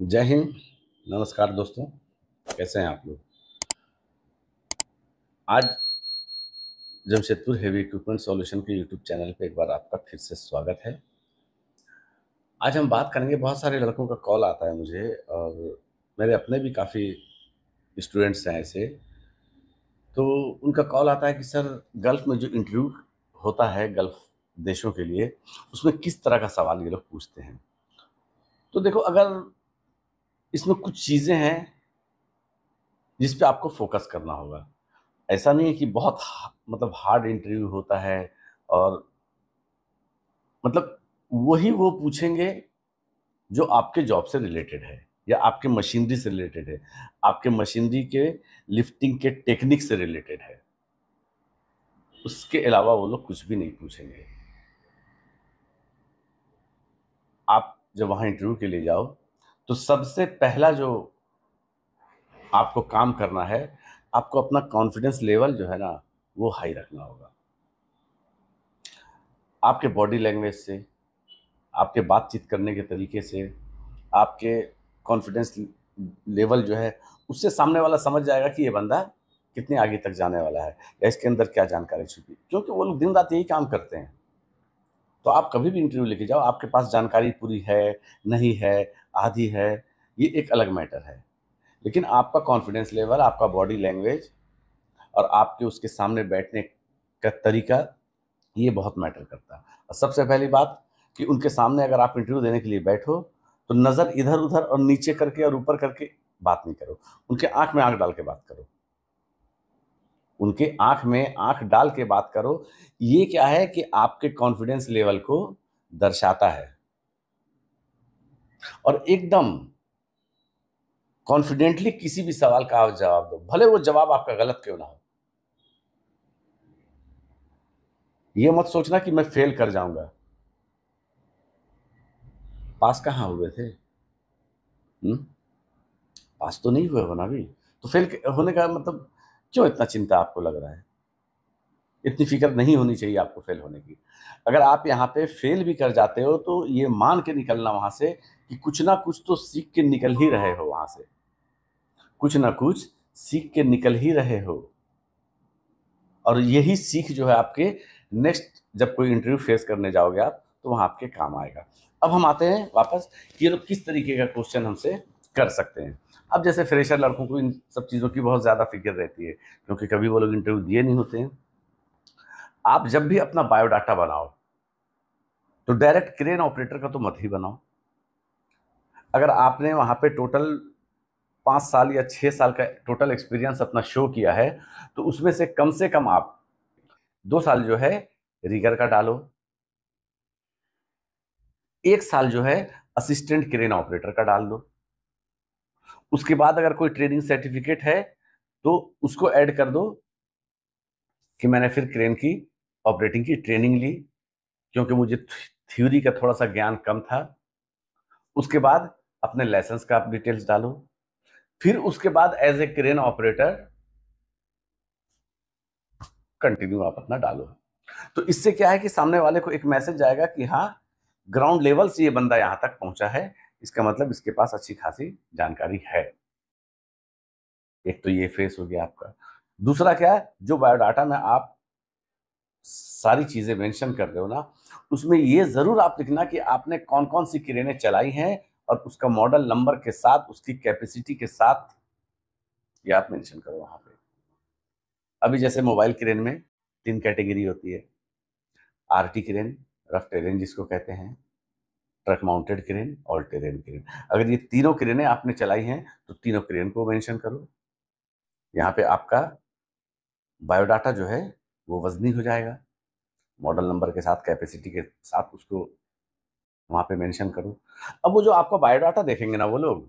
जय हिंद नमस्कार दोस्तों कैसे हैं आप लोग आज जमशेदपुर हेवी इक्विपमेंट सॉल्यूशन के यूट्यूब चैनल पे एक बार आपका फिर से स्वागत है आज हम बात करेंगे बहुत सारे लड़कों का कॉल आता है मुझे और मेरे अपने भी काफ़ी स्टूडेंट्स हैं ऐसे तो उनका कॉल आता है कि सर गल्फ़ में जो इंटरव्यू होता है गल्फ़ देशों के लिए उसमें किस तरह का सवाल ये लोग पूछते हैं तो देखो अगर इसमें कुछ चीज़ें हैं जिस पे आपको फोकस करना होगा ऐसा नहीं है कि बहुत मतलब हार्ड इंटरव्यू होता है और मतलब वही वो पूछेंगे जो आपके जॉब से रिलेटेड है या आपके मशीनरी से रिलेटेड है आपके मशीनरी के लिफ्टिंग के टेक्निक से रिलेटेड है उसके अलावा वो लोग कुछ भी नहीं पूछेंगे आप जब वहाँ इंटरव्यू के लिए जाओ तो सबसे पहला जो आपको काम करना है आपको अपना कॉन्फिडेंस लेवल जो है ना वो हाई रखना होगा आपके बॉडी लैंग्वेज से आपके बातचीत करने के तरीके से आपके कॉन्फिडेंस लेवल जो है उससे सामने वाला समझ जाएगा कि ये बंदा कितने आगे तक जाने वाला है या इसके अंदर क्या जानकारी छुपी क्योंकि वो लोग दिन रात यही काम करते हैं तो आप कभी भी इंटरव्यू लेके जाओ आपके पास जानकारी पूरी है नहीं है आधी है ये एक अलग मैटर है लेकिन आपका कॉन्फिडेंस लेवल आपका बॉडी लैंग्वेज और आपके उसके सामने बैठने का तरीका ये बहुत मैटर करता है और सबसे पहली बात कि उनके सामने अगर आप इंटरव्यू देने के लिए बैठो तो नज़र इधर उधर और नीचे करके और ऊपर करके बात नहीं करो उनके आँख में आँख डाल के बात करो उनके आँख में आँख डाल के बात करो ये क्या है कि आपके कॉन्फिडेंस लेवल को दर्शाता है और एकदम कॉन्फिडेंटली किसी भी सवाल का आप जवाब दो भले वो जवाब आपका गलत क्यों ना हो ये मत सोचना कि मैं फेल कर जाऊंगा पास कहाँ हुए थे हुँ? हम्म? पास तो नहीं हुए होना भी तो फेल होने का मतलब क्यों इतना चिंता आपको लग रहा है इतनी फिक्र नहीं होनी चाहिए आपको फेल होने की अगर आप यहाँ पे फेल भी कर जाते हो तो ये मान के निकलना वहां से कि कुछ ना कुछ तो सीख के निकल ही रहे हो वहां से कुछ ना कुछ सीख के निकल ही रहे हो और यही सीख जो है आपके नेक्स्ट जब कोई इंटरव्यू फेस करने जाओगे आप तो वहां आपके काम आएगा अब हम आते हैं वापस कि ये लोग किस तरीके का क्वेश्चन हमसे कर सकते हैं अब जैसे फ्रेशर लड़कों को इन सब चीज़ों की बहुत ज़्यादा फिक्र रहती है क्योंकि कभी वो लोग इंटरव्यू दिए नहीं होते हैं आप जब भी अपना बायोडाटा बनाओ तो डायरेक्ट क्रेन ऑपरेटर का तो मत ही बनाओ अगर आपने वहाँ पे टोटल पाँच साल या छः साल का टोटल एक्सपीरियंस अपना शो किया है तो उसमें से कम से कम आप दो साल जो है रीगर का डालो एक साल जो है असिस्टेंट क्रेन ऑपरेटर का डाल दो उसके बाद अगर कोई ट्रेनिंग सर्टिफिकेट है तो उसको ऐड कर दो कि मैंने फिर क्रेन की ऑपरेटिंग की ट्रेनिंग ली क्योंकि मुझे थ्योरी का थोड़ा सा ज्ञान कम था उसके बाद अपने लाइसेंस का आप डिटेल्स डालो फिर उसके बाद as a crane operator continue आप अपना डालो तो इससे क्या है कि सामने वाले को एक मैसेज आएगा कि हाँ ग्राउंड लेवल से ये बंदा यहां तक पहुंचा है इसका मतलब इसके पास अच्छी खासी जानकारी है एक तो ये फेस हो गया आपका दूसरा क्या है जो बायोडाटा में आप सारी चीज़ें मेंशन कर रहे हो ना उसमें ये ज़रूर आप लिखना कि आपने कौन कौन सी किरणें चलाई हैं और उसका मॉडल नंबर के साथ उसकी कैपेसिटी के साथ ये आप मेंशन करो वहां पे अभी जैसे मोबाइल किरण में तीन कैटेगरी होती है आरटी किरण रफ टेरेन जिसको कहते हैं truck mounted crane all terrain crane अगर ये तीनों क्रेनें आपने चलाई हैं तो तीनों क्रेन को मेंशन करो यहाँ पे आपका बायोडाटा जो है वो वजनी हो जाएगा मॉडल नंबर के साथ कैपेसिटी के साथ उसको वहाँ पे मेंशन करो अब वो जो आपका बायोडाटा देखेंगे ना वो लोग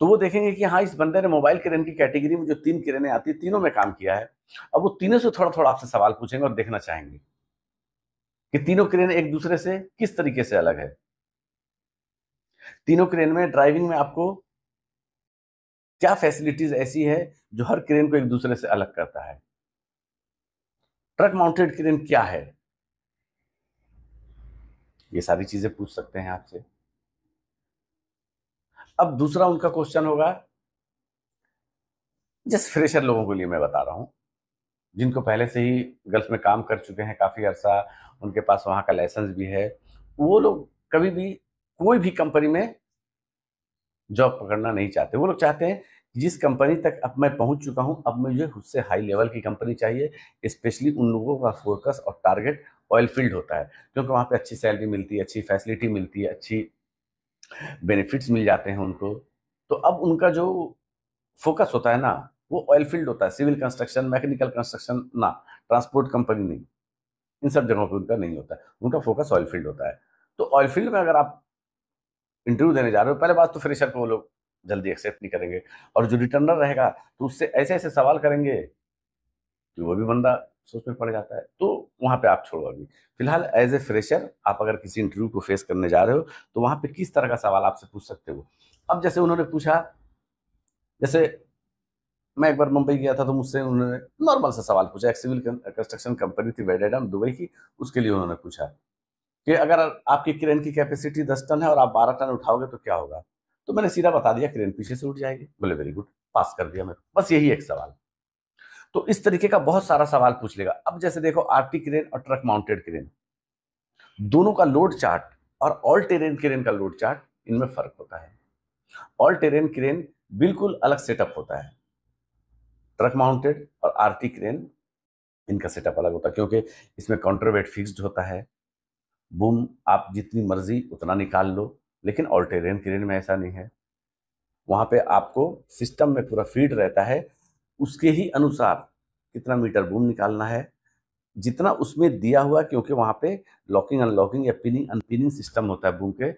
तो वो देखेंगे कि हाँ इस बंदे ने मोबाइल क्रेन की कैटेगरी में जो तीन किरणें आती है तीनों में काम किया है अब वो तीनों से थोड़ा थोड़ा आपसे सवाल पूछेंगे और देखना चाहेंगे कि तीनों क्रेन एक दूसरे से किस तरीके से अलग है तीनों क्रेन में ड्राइविंग में आपको क्या फैसिलिटीज ऐसी है जो हर क्रेन को एक दूसरे से अलग करता है ट्रक माउंटेड क्रेन क्या है ये सारी चीजें पूछ सकते हैं आपसे अब दूसरा उनका क्वेश्चन होगा जस्ट फ्रेशर लोगों के लिए मैं बता रहा हूं जिनको पहले से ही गल्फ में काम कर चुके हैं काफी अरसा उनके पास वहाँ का लाइसेंस भी है वो लोग कभी भी कोई भी कंपनी में जॉब पकड़ना नहीं चाहते वो लोग चाहते हैं जिस कंपनी तक अब मैं पहुंच चुका हूं अब मुझे उससे हाई लेवल की कंपनी चाहिए स्पेशली उन लोगों का फोकस और टारगेट ऑयल फील्ड होता है क्योंकि वहाँ पे अच्छी सैलरी मिलती है अच्छी फैसिलिटी मिलती है अच्छी बेनिफिट्स मिल जाते हैं उनको तो अब उनका जो फोकस होता है ना वो ऑयल फील्ड होता है सिविल कंस्ट्रक्शन मैकेनिकल कंस्ट्रक्शन ना ट्रांसपोर्ट कंपनी नहीं इन सब जगहों पर उनका नहीं होता उनका फोकस ऑयल फील्ड होता है तो ऑयल फील्ड में अगर आप इंटरव्यू देने जा रहे हो पहले बात तो फ्रेशर को वो लोग जल्दी एक्सेप्ट नहीं करेंगे और जो रिटर्नर रहेगा तो उससे ऐसे ऐसे सवाल करेंगे कि वो भी बंदा सोच में पड़ जाता है तो वहाँ पे आप छोड़ो अभी फिलहाल एज ए फ्रेशर आप अगर किसी इंटरव्यू को फेस करने जा रहे हो तो वहाँ पे किस तरह का सवाल आपसे पूछ सकते हो अब जैसे उन्होंने पूछा जैसे मैं एक बार मुंबई गया था तो मुझसे उन्होंने नॉर्मल सा सवाल पूछा एक सिविल कंस्ट्रक्शन कंपनी थी वेडेडम दुबई की उसके लिए उन्होंने पूछा कि अगर आपकी क्रेन की कैपेसिटी दस टन है और आप बारह टन उठाओगे तो क्या होगा तो मैंने सीधा बता दिया क्रेन पीछे से उठ जाएगी बोले वेरी गुड पास कर दिया मेरे बस यही एक सवाल तो इस तरीके का बहुत सारा सवाल पूछ लेगा अब जैसे देखो आरटी क्रेन और ट्रक माउंटेड क्रेन दोनों का लोड चार्ट और ऑल टेरेन क्रेन का लोड चार्ट इनमें फर्क होता है ऑल टेरेन क्रेन बिल्कुल अलग सेटअप होता है ट्रक माउंटेड और आरटी क्रेन इनका सेटअप अलग होता है क्योंकि इसमें काउंटर वेट फिक्स्ड होता है बूम आप जितनी मर्जी उतना निकाल लो लेकिन ऑल टेरेन क्रेन में ऐसा नहीं है वहाँ पे आपको सिस्टम में पूरा फीड रहता है उसके ही अनुसार कितना मीटर बूम निकालना है जितना उसमें दिया हुआ क्योंकि वहाँ पे लॉकिंग अनलॉकिंग या पिनिंग अनपिनिंग सिस्टम होता है बूम के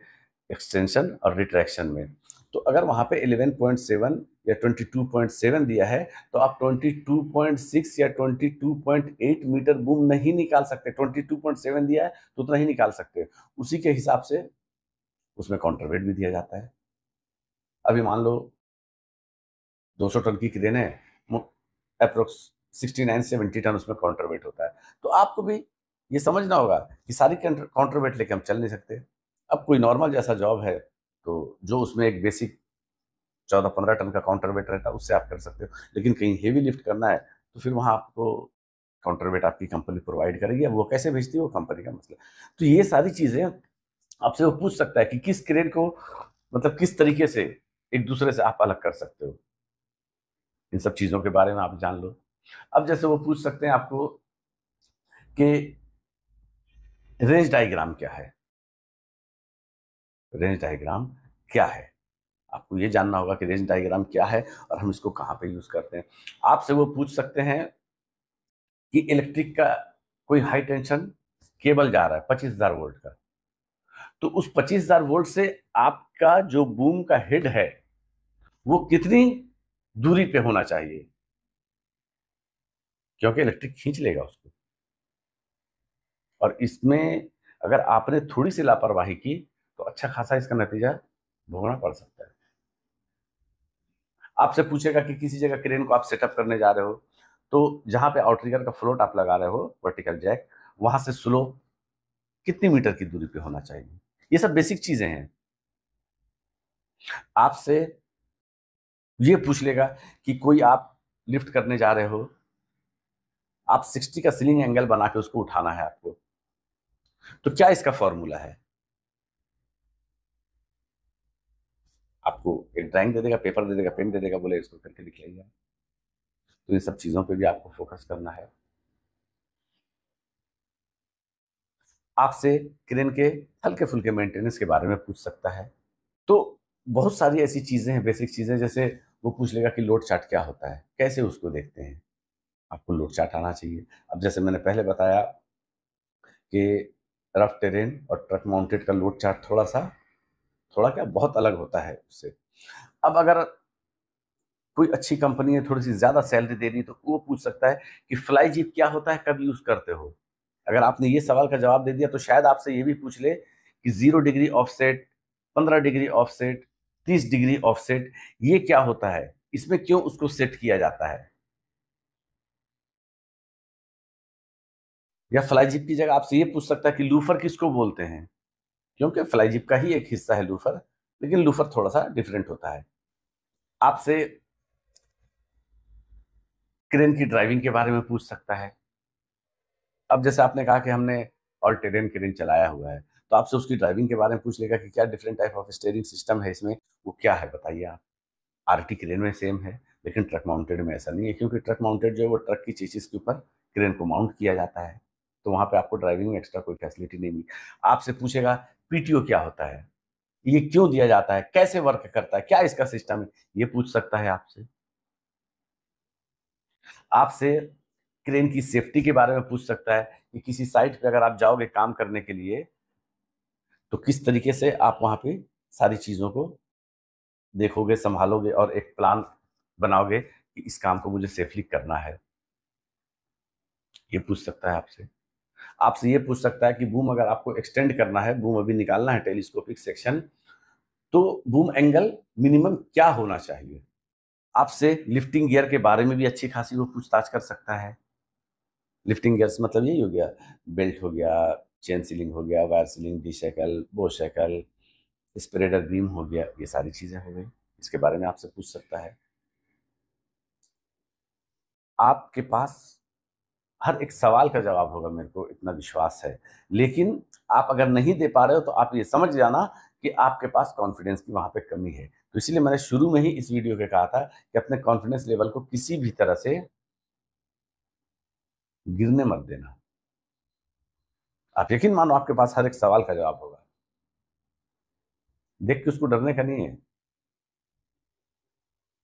एक्सटेंशन और रिट्रैक्शन में तो अगर वहाँ पे 11.7 या 22.7 दिया है तो आप 22.6 या 22.8 मीटर बूम नहीं निकाल सकते 22.7 दिया है तो उतना ही निकाल सकते उसी के हिसाब से उसमें काउंटरवेट भी दिया जाता है अभी मान लो 200 टन की क्रेन है अप्रोक्स 69 70 टन उसमें काउंटरवेट होता है तो आपको भी ये समझना होगा कि सारी काउंटरवेट लेके हम चल नहीं सकते अब कोई नॉर्मल जैसा जॉब है तो जो उसमें एक बेसिक चौदह पंद्रह टन का काउंटर वेट रहता है उससे आप कर सकते हो लेकिन कहीं हेवी लिफ्ट करना है तो फिर वहाँ आपको काउंटर वेट आपकी कंपनी प्रोवाइड करेगी अब वो कैसे भेजती है वो कंपनी का मसला तो ये सारी चीज़ें आपसे वो पूछ सकता है कि किस क्रेन को मतलब किस तरीके से एक दूसरे से आप अलग कर सकते हो इन सब चीज़ों के बारे में आप जान लो अब जैसे वो पूछ सकते हैं आपको कि रेंज डायग्राम क्या है रेंज डायग्राम क्या है आपको ये जानना होगा कि रेंज डायग्राम क्या है और हम इसको कहाँ पे यूज़ करते हैं आपसे वो पूछ सकते हैं कि इलेक्ट्रिक का कोई हाई टेंशन केबल जा रहा है पच्चीस हज़ार वोल्ट का तो उस पच्चीस हज़ार वोल्ट से आपका जो बूम का हेड है वो कितनी दूरी पे होना चाहिए क्योंकि इलेक्ट्रिक खींच लेगा उसको और इसमें अगर आपने थोड़ी सी लापरवाही की तो अच्छा खासा इसका नतीजा भोगना पड़ सकता है आपसे पूछेगा कि किसी जगह क्रेन को आप सेटअप करने जा रहे हो तो जहां पे आउटरिगर का फ्लोट आप लगा रहे हो वर्टिकल जैक वहां से स्लो कितनी मीटर की दूरी पे होना चाहिए ये सब बेसिक चीज़ें हैं आपसे ये पूछ लेगा कि कोई आप लिफ्ट करने जा रहे हो आप 60 का सीलिंग एंगल बना के उसको उठाना है आपको तो क्या इसका फॉर्मूला है आपको एक ड्राइंग दे देगा पेपर दे देगा पेन दे देगा बोले इसको करके लिख लीजिए तो ये सब चीज़ों पे भी आपको फोकस करना है आपसे क्रेन के हल्के फुल्के मेंटेनेंस के बारे में पूछ सकता है तो बहुत सारी ऐसी चीज़ें हैं बेसिक चीज़ें जैसे वो पूछ लेगा कि लोड चार्ट क्या होता है कैसे उसको देखते हैं आपको लोड चार्ट आना चाहिए अब जैसे मैंने पहले बताया कि रफ टेरेन और ट्रक माउंटेड का लोड चार्ट थोड़ा सा थोड़ा क्या बहुत अलग होता है उससे अब अगर कोई अच्छी कंपनी है थोड़ी सी ज़्यादा सैलरी दे रही तो वो पूछ सकता है कि फ्लाई जीप क्या होता है कब यूज़ करते हो अगर आपने ये सवाल का जवाब दे दिया तो शायद आपसे ये भी पूछ ले कि ज़ीरो डिग्री ऑफसेट पंद्रह डिग्री ऑफसेट तीस डिग्री ऑफसेट ये क्या होता है इसमें क्यों उसको सेट किया जाता है या फ्लाईजिप की जगह आपसे ये पूछ सकता है कि लूफर किसको बोलते हैं क्योंकि फ्लाईजिप का ही एक हिस्सा है लूफर लेकिन लूफर थोड़ा सा डिफरेंट होता है आपसे क्रेन की ड्राइविंग के बारे में पूछ सकता है अब जैसे आपने कहा कि हमने ऑल्टेरियन क्रेन चलाया हुआ है तो आपसे उसकी ड्राइविंग के बारे में पूछ लेगा कि क्या different type of steering system है इसमें वो क्या है बताइए आप आर टी क्रेन में सेम है लेकिन ट्रक माउंटेड में ऐसा नहीं है क्योंकि ट्रक माउंटेड जो है वो ट्रक की चीज के ऊपर क्रेन को माउंट किया जाता है तो वहाँ पे आपको ड्राइविंग में एक्स्ट्रा कोई फैसिलिटी नहीं मिली आपसे पूछेगा पीटीओ क्या होता है ये क्यों दिया जाता है कैसे वर्क करता है क्या इसका सिस्टम है ये पूछ सकता है आपसे आपसे क्रेन की सेफ्टी के बारे में पूछ सकता है कि किसी साइट पे अगर आप जाओगे काम करने के लिए तो किस तरीके से आप वहां पे सारी चीज़ों को देखोगे संभालोगे और एक प्लान बनाओगे कि इस काम को मुझे सेफली करना है ये पूछ सकता है आपसे आपसे ये पूछ सकता है कि बूम अगर आपको एक्सटेंड करना है बूम अभी निकालना है टेलीस्कोपिक सेक्शन तो बूम एंगल मिनिमम क्या होना चाहिए आपसे लिफ्टिंग गियर के बारे में भी अच्छी खासी वो पूछताछ कर सकता है लिफ्टिंग गियर्स मतलब यही हो गया बेल्ट हो गया चेन सीलिंग हो गया wire sling D shackle bow shackle spreader beam हो गया ये सारी चीज़ें हो गई इसके बारे में आपसे पूछ सकता है आपके पास हर एक सवाल का जवाब होगा मेरे को इतना विश्वास है लेकिन आप अगर नहीं दे पा रहे हो तो आप ये समझ जाना कि आपके पास कॉन्फिडेंस की वहाँ पे कमी है तो इसलिए मैंने शुरू में ही इस वीडियो के कहा था कि अपने कॉन्फिडेंस लेवल को किसी भी तरह से गिरने मत देना आप यकीन मानो आपके पास हर एक सवाल का जवाब होगा देख के उसको डरने का नहीं है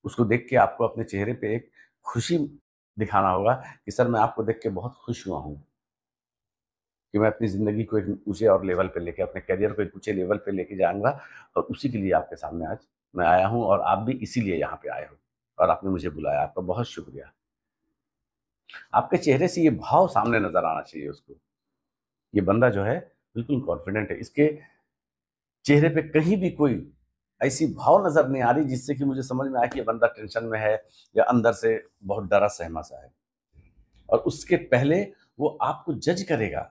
उसको देख के आपको अपने चेहरे पे एक खुशी दिखाना होगा कि सर मैं आपको देख के बहुत खुश हुआ हूँ कि मैं अपनी ज़िंदगी को एक ऊँचे और लेवल पे लेके अपने करियर को एक ऊँचे लेवल पे लेके जाऊँगा और उसी के लिए आपके सामने आज मैं आया हूँ और आप भी इसीलिए यहाँ पे आए हो और आपने मुझे बुलाया आपका बहुत शुक्रिया आपके चेहरे से ये भाव सामने नज़र आना चाहिए उसको ये बंदा जो है बिल्कुल कॉन्फिडेंट है इसके चेहरे पे कहीं भी कोई ऐसी भाव नज़र नहीं आ रही जिससे कि मुझे समझ में आया कि ये बंदा टेंशन में है या अंदर से बहुत डरा सहमा सा है और उसके पहले वो आपको जज करेगा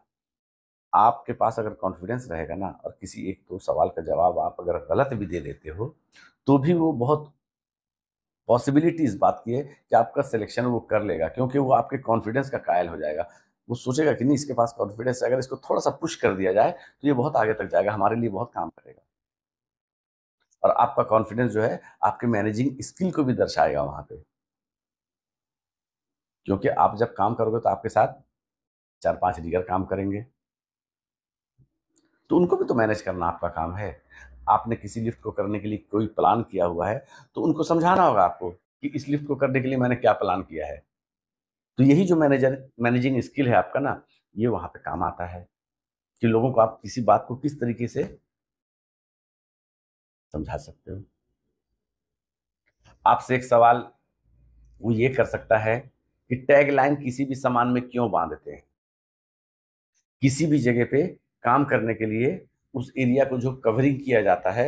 आपके पास अगर कॉन्फिडेंस रहेगा ना और किसी एक दो तो सवाल का जवाब आप अगर गलत भी दे देते हो तो भी वो बहुत पॉसिबिलिटी इस बात की है कि आपका सिलेक्शन वो कर लेगा क्योंकि वो आपके कॉन्फिडेंस का कायल हो जाएगा वो सोचेगा कि नहीं इसके पास कॉन्फिडेंस है अगर इसको थोड़ा सा पुश कर दिया जाए तो ये बहुत आगे तक जाएगा हमारे लिए बहुत काम करेगा और आपका कॉन्फिडेंस जो है आपके मैनेजिंग स्किल को भी दर्शाएगा वहां पे क्योंकि आप जब काम करोगे तो आपके साथ चार पांच लीडर काम करेंगे तो उनको भी तो मैनेज करना आपका काम है आपने किसी लिफ्ट को करने के लिए कोई प्लान किया हुआ है तो उनको समझाना होगा आपको कि इस लिफ्ट को करने के लिए मैंने क्या प्लान किया है तो यही जो मैनेजर मैनेजिंग स्किल है आपका ना ये वहां पे काम आता है कि लोगों को आप किसी बात को किस तरीके से समझा सकते हो आपसे एक सवाल वो ये कर सकता है कि टैग लाइन किसी भी सामान में क्यों बांधते हैं किसी भी जगह पे काम करने के लिए उस एरिया को जो कवरिंग किया जाता है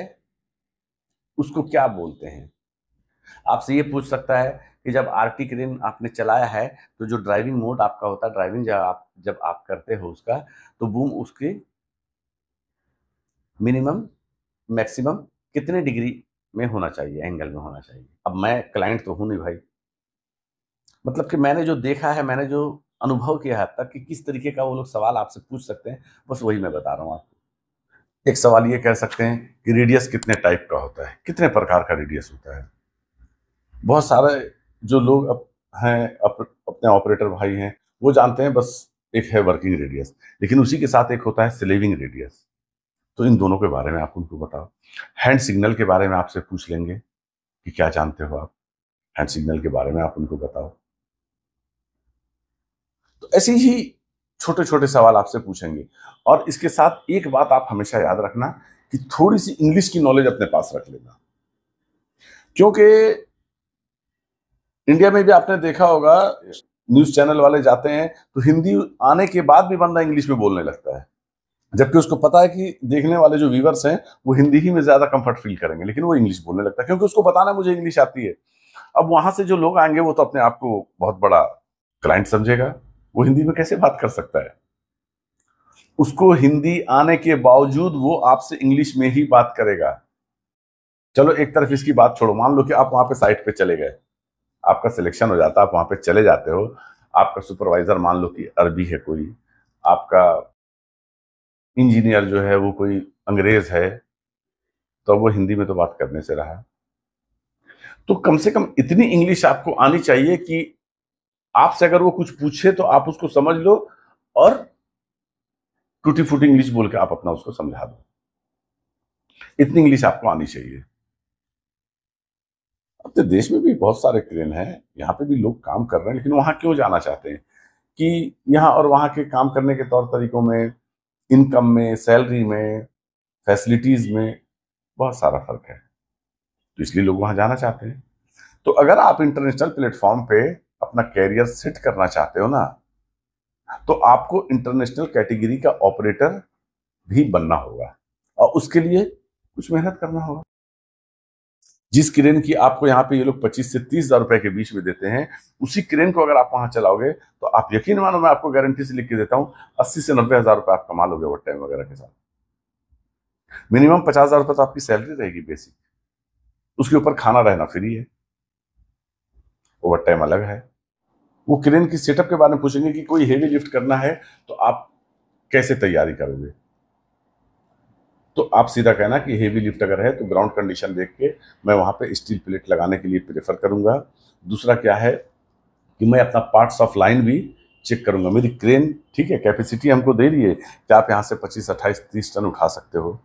उसको क्या बोलते हैं आपसे ये पूछ सकता है कि जब आर टी क्रेन आपने चलाया है तो जो ड्राइविंग मोड आपका होता है ड्राइविंग जब आप जब आप करते हो उसका तो बूम उसके मिनिमम मैक्सिमम कितने डिग्री में होना चाहिए एंगल में होना चाहिए अब मैं क्लाइंट तो हूं नहीं भाई मतलब कि मैंने जो देखा है मैंने जो अनुभव किया है तक कि किस तरीके का वो लोग सवाल आपसे पूछ सकते हैं बस वही मैं बता रहा हूँ आपको एक सवाल ये कह सकते हैं कि रेडियस कितने टाइप का होता है कितने प्रकार का रेडियस होता है बहुत सारे जो लोग अप, हैं अप, अपने ऑपरेटर भाई हैं वो जानते हैं बस एक है वर्किंग रेडियस लेकिन उसी के साथ एक होता है सिलेविंग रेडियस तो इन दोनों के बारे में आप उनको बताओ हैंड सिग्नल के बारे में आपसे पूछ लेंगे कि क्या जानते हो आप हैंड सिग्नल के बारे में आप उनको बताओ तो ऐसे ही छोटे छोटे सवाल आपसे पूछेंगे और इसके साथ एक बात आप हमेशा याद रखना कि थोड़ी सी इंग्लिश की नॉलेज अपने पास रख लेना क्योंकि इंडिया में भी आपने देखा होगा न्यूज चैनल वाले जाते हैं तो हिंदी आने के बाद भी बंदा इंग्लिश में बोलने लगता है जबकि उसको पता है कि देखने वाले जो व्यूवर्स हैं वो हिंदी ही में ज़्यादा कंफर्ट फील करेंगे लेकिन वो इंग्लिश बोलने लगता है क्योंकि उसको बताना मुझे इंग्लिश आती है अब वहां से जो लोग आएंगे वो तो अपने आप को बहुत बड़ा क्लाइंट समझेगा वो हिंदी में कैसे बात कर सकता है उसको हिंदी आने के बावजूद वो आपसे इंग्लिश में ही बात करेगा चलो एक तरफ इसकी बात छोड़ो मान लो कि आप वहां पे साइट पे चले गए आपका सिलेक्शन हो जाता है आप वहां पे चले जाते हो आपका सुपरवाइजर मान लो कि अरबी है कोई आपका इंजीनियर जो है वो कोई अंग्रेज है तो वो हिंदी में तो बात करने से रहा तो कम से कम इतनी इंग्लिश आपको आनी चाहिए कि आपसे अगर वो कुछ पूछे तो आप उसको समझ लो और टूटी फूटी इंग्लिश बोल के आप अपना उसको समझा दो इतनी इंग्लिश आपको आनी चाहिए अब तो देश में भी बहुत सारे क्रेन हैं यहां पे भी लोग काम कर रहे हैं लेकिन वहां क्यों जाना चाहते हैं कि यहां और वहां के काम करने के तौर तरीकों में इनकम में सैलरी में फैसिलिटीज में बहुत सारा फर्क है तो इसलिए लोग वहां जाना चाहते हैं तो अगर आप इंटरनेशनल प्लेटफॉर्म पे अपना कैरियर सेट करना चाहते हो ना तो आपको इंटरनेशनल कैटेगरी का ऑपरेटर भी बनना होगा और उसके लिए कुछ मेहनत करना होगा जिस क्रेन की आपको यहाँ पे ये लोग 25 से तीस हजार रुपए के बीच में देते हैं उसी क्रेन को अगर आप वहां चलाओगे तो आप यकीन मानो मैं आपको गारंटी से लिख के देता हूं अस्सी से नब्बे हजार रुपये आप कमा लोगे ओवर टाइम वगैरह के साथ मिनिमम पचास हजार रुपए तो आपकी सैलरी रहेगी बेसिक उसके ऊपर खाना रहना फ्री है ओवर टाइम अलग है वो क्रेन की सेटअप के बारे में पूछेंगे कि कोई हेवी लिफ्ट करना है तो आप कैसे तैयारी करोगे तो आप सीधा कहना कि हेवी लिफ्ट अगर है तो ग्राउंड कंडीशन देख के मैं वहाँ पे स्टील प्लेट लगाने के लिए प्रेफर करूँगा दूसरा क्या है कि मैं अपना पार्ट्स ऑफ लाइन भी चेक करूँगा मेरी क्रेन ठीक है कैपेसिटी हमको दे रही है कि आप यहाँ से पच्चीस अट्ठाईस तीस टन उठा सकते हो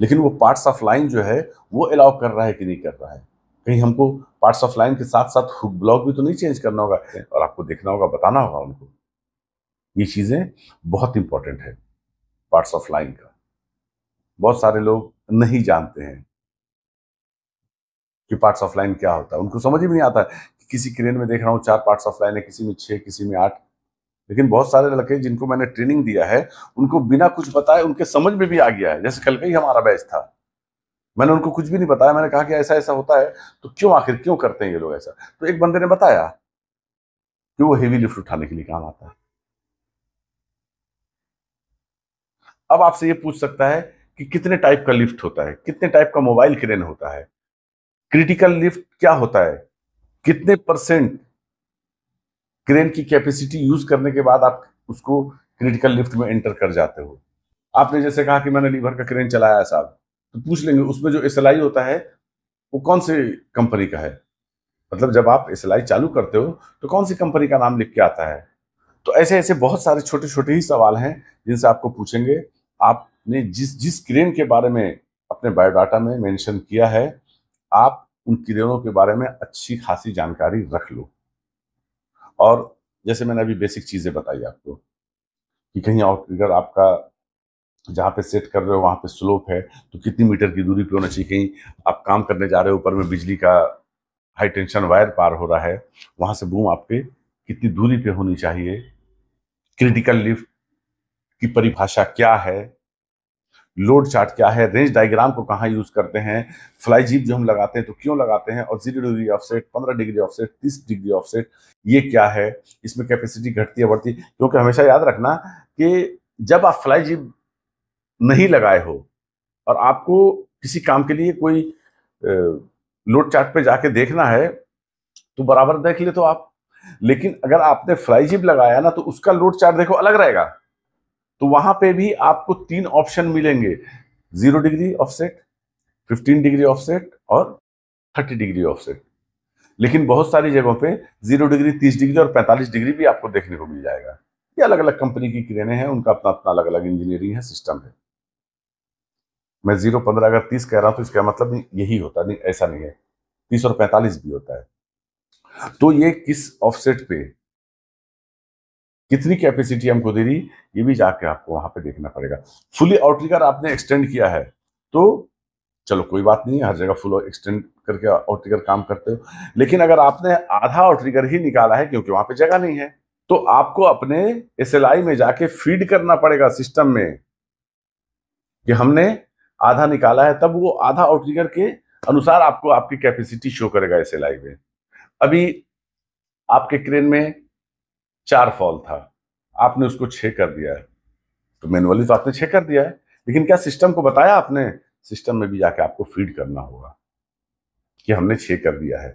लेकिन वो पार्ट्स ऑफ लाइन जो है वो अलाउ कर रहा है कि नहीं कर रहा है कहीं हमको पार्ट्स ऑफ लाइन के साथ साथ हुक ब्लॉक भी तो नहीं चेंज करना होगा और आपको देखना होगा बताना होगा उनको ये चीज़ें बहुत इंपॉर्टेंट है पार्ट्स ऑफ लाइन का बहुत सारे लोग नहीं जानते हैं कि पार्ट्स ऑफ लाइन क्या होता है उनको समझ ही नहीं आता कि किसी क्रेन में देख रहा हूं चार पार्ट्स ऑफ लाइन है किसी में छह किसी में आठ लेकिन बहुत सारे लड़के जिनको मैंने ट्रेनिंग दिया है उनको बिना कुछ बताए उनके समझ में भी आ गया है जैसे कल का ही हमारा बैच था मैंने उनको कुछ भी नहीं बताया मैंने कहा कि ऐसा ऐसा होता है तो क्यों आखिर क्यों करते हैं ये लोग ऐसा तो एक बंदे ने बताया कि वो हेवी लिफ्ट उठाने के लिए काम आता है अब आपसे ये पूछ सकता है कि कितने टाइप का लिफ्ट होता है कितने टाइप का मोबाइल क्रेन होता है क्रिटिकल लिफ्ट क्या होता है कितने परसेंट क्रेन की कैपेसिटी यूज करने के बाद आप उसको क्रिटिकल लिफ्ट में एंटर कर जाते हो आपने जैसे कहा कि मैंने लीवर का क्रेन चलाया है साहब तो पूछ लेंगे उसमें जो एस होता है वो कौन से कंपनी का है मतलब जब आप एस चालू करते हो तो कौन सी कंपनी का नाम लिख के आता है तो ऐसे ऐसे बहुत सारे छोटे छोटे ही सवाल हैं जिनसे आपको पूछेंगे आपने जिस जिस किरण के बारे में अपने बायोडाटा में मेंशन किया है आप उन किरणों के बारे में अच्छी खासी जानकारी रख लो और जैसे मैंने अभी बेसिक चीज़ें बताई आपको कि कहीं और अगर आपका जहां पे सेट कर रहे हो वहां पे स्लोप है तो कितनी मीटर की दूरी पे होना चाहिए कहीं आप काम करने जा रहे हो ऊपर में बिजली का हाई टेंशन वायर पार हो रहा है वहां से बूम आपके कितनी दूरी पे होनी चाहिए क्रिटिकल लिफ्ट की परिभाषा क्या है लोड चार्ट क्या है रेंज डायग्राम को कहाँ यूज करते हैं फ्लाई जीप जो हम लगाते हैं तो क्यों लगाते हैं और जीरो डिग्री ऑफसेट पंद्रह डिग्री ऑफसेट तीस डिग्री ऑफसेट ये क्या है इसमें कैपेसिटी घटती है बढ़ती क्योंकि हमेशा याद रखना कि जब आप फ्लाई जीप नहीं लगाए हो और आपको किसी काम के लिए कोई लोड चार्ट पे जाके देखना है तो बराबर देख ले तो आप लेकिन अगर आपने फ्लाई जीप लगाया ना तो उसका लोड चार्ट देखो अलग रहेगा तो वहां पे भी आपको तीन ऑप्शन मिलेंगे zero degree offset fifteen degree offset और थर्टी डिग्री ऑफसेट लेकिन बहुत सारी जगहों पे जीरो डिग्री तीस डिग्री और पैंतालीस डिग्री भी आपको देखने को मिल जाएगा ये अलग अलग कंपनी की क्रेनें हैं उनका अपना अपना अलग अलग इंजीनियरिंग है सिस्टम है मैं जीरो पंद्रह अगर तीस कह रहा हूं तो इसका मतलब यही होता नहीं ऐसा नहीं है तीस और पैंतालीस भी होता है तो ये किस ऑफसेट पे कितनी कैपेसिटी हमको दे रही ये भी जाके आपको वहां पे देखना पड़ेगा फुली आउटरिगर आपने एक्सटेंड किया है तो चलो कोई बात नहीं हर जगह फुल एक्सटेंड करके आउटरिगर काम करते हो लेकिन अगर आपने आधा आउटरिगर ही निकाला है क्योंकि वहां पे जगह नहीं है तो आपको अपने एस में जाके फीड करना पड़ेगा सिस्टम में कि हमने आधा निकाला है तब वो आधा आउटरिगर के अनुसार आपको आपकी कैपेसिटी शो करेगा एस में अभी आपके क्रेन में चार फॉल था आपने उसको छः कर दिया है तो मैनुअली तो आपने छः कर दिया है लेकिन क्या सिस्टम को बताया आपने सिस्टम में भी जाके आपको फीड करना होगा कि हमने छः कर दिया है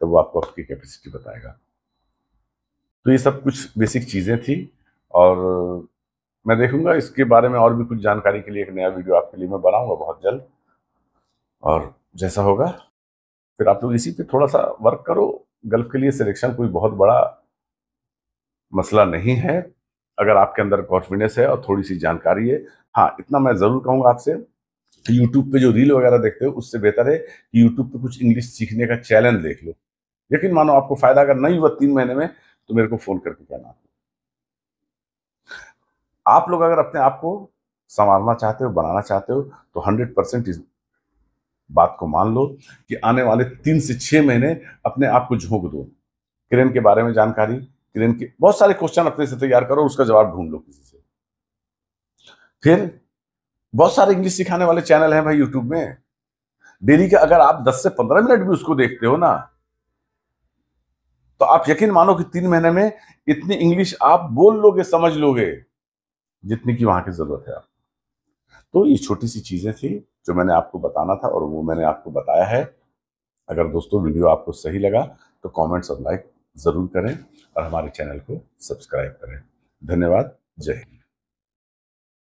तो वो आपको आपकी कैपेसिटी बताएगा तो ये सब कुछ बेसिक चीज़ें थी और मैं देखूंगा इसके बारे में और भी कुछ जानकारी के लिए एक नया वीडियो आपके लिए मैं बनाऊंगा बहुत जल्द और जैसा होगा फिर आप लोग इसी पे थोड़ा सा वर्क करो गल्फ के लिए सिलेक्शन कोई बहुत बड़ा मसला नहीं है अगर आपके अंदर कॉन्फिडेंस है और थोड़ी सी जानकारी है हाँ इतना मैं ज़रूर कहूँगा आपसे यूट्यूब पे जो रील वगैरह देखते हो उससे बेहतर है कि यूट्यूब पे कुछ इंग्लिश सीखने का चैलेंज देख लो लेकिन मानो आपको फायदा अगर नहीं हुआ तीन महीने में तो मेरे को फोन करके कहना आप लोग अगर अपने आप को संवारना चाहते हो बनाना चाहते हो तो हंड्रेड परसेंट इस बात को मान लो कि आने वाले तीन से छः महीने अपने आप को झोंक दो क्रेन के बारे में जानकारी किरण के बहुत सारे क्वेश्चन अपने से तैयार करो उसका जवाब ढूंढ लो किसी से फिर बहुत सारे इंग्लिश सिखाने वाले चैनल हैं भाई यूट्यूब में डेली का अगर आप 10 से 15 मिनट भी उसको देखते हो ना तो आप यकीन मानो कि तीन महीने में इतनी इंग्लिश आप बोल लोगे समझ लोगे जितनी की वहां की जरूरत है आपको तो ये छोटी सी चीजें थी जो मैंने आपको बताना था और वो मैंने आपको बताया है अगर दोस्तों वीडियो आपको सही लगा तो कमेंट्स और लाइक ज़रूर करें और हमारे चैनल को सब्सक्राइब करें धन्यवाद जय हिंद